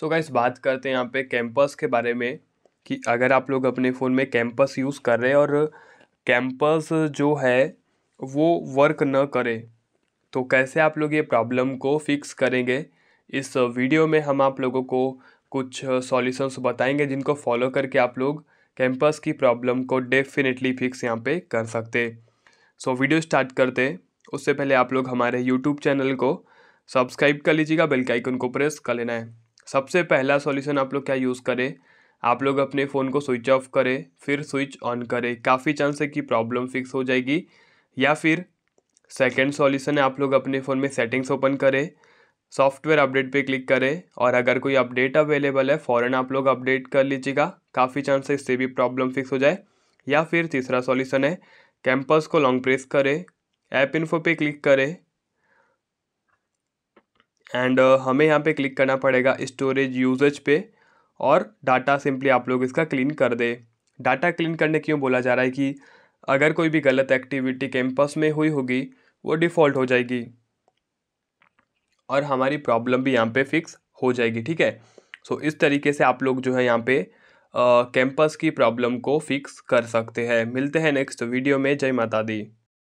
सो so guys बात करते हैं यहाँ पे कैंपस के बारे में कि अगर आप लोग अपने फ़ोन में कैंपस यूज़ कर रहे हैं और कैंपस जो है वो वर्क न करे तो कैसे आप लोग ये प्रॉब्लम को फिक्स करेंगे इस वीडियो में हम आप लोगों को कुछ सॉल्यूशंस बताएंगे जिनको फॉलो करके आप लोग कैंपस की प्रॉब्लम को डेफिनेटली फिक्स यहाँ पे कर सकते सो so, वीडियो स्टार्ट करते उससे पहले आप लोग हमारे यूट्यूब चैनल को सब्सक्राइब कर लीजिएगा बेल के आइकन को प्रेस कर लेना है सबसे पहला सॉल्यूशन आप लोग क्या यूज़ करें आप लोग अपने फ़ोन को स्विच ऑफ करें फिर स्विच ऑन करें काफ़ी चांस है कि प्रॉब्लम फिक्स हो जाएगी या फिर सेकेंड सॉल्यूशन है आप लोग अपने फ़ोन में सेटिंग्स ओपन करें सॉफ्टवेयर अपडेट पे क्लिक करें और अगर कोई अपडेट अवेलेबल है फ़ौरन आप लोग अपडेट कर लीजिएगा काफ़ी चांस है इससे भी प्रॉब्लम फिक्स हो जाए या फिर तीसरा सॉल्यूशन है कैंपस को लॉन्ग प्रेस करें ऐप इन्फो पे क्लिक करें एंड uh, हमें यहाँ पे क्लिक करना पड़ेगा स्टोरेज यूजेज पे और डाटा सिंपली आप लोग इसका क्लीन कर दे डाटा क्लीन करने क्यों बोला जा रहा है कि अगर कोई भी गलत एक्टिविटी कैंपस में हुई होगी वो डिफ़ॉल्ट हो जाएगी और हमारी प्रॉब्लम भी यहाँ पे फिक्स हो जाएगी ठीक है सो so, इस तरीके से आप लोग जो है यहाँ पे कैंपस uh, की प्रॉब्लम को फिक्स कर सकते हैं मिलते हैं नेक्स्ट वीडियो में जय माता दी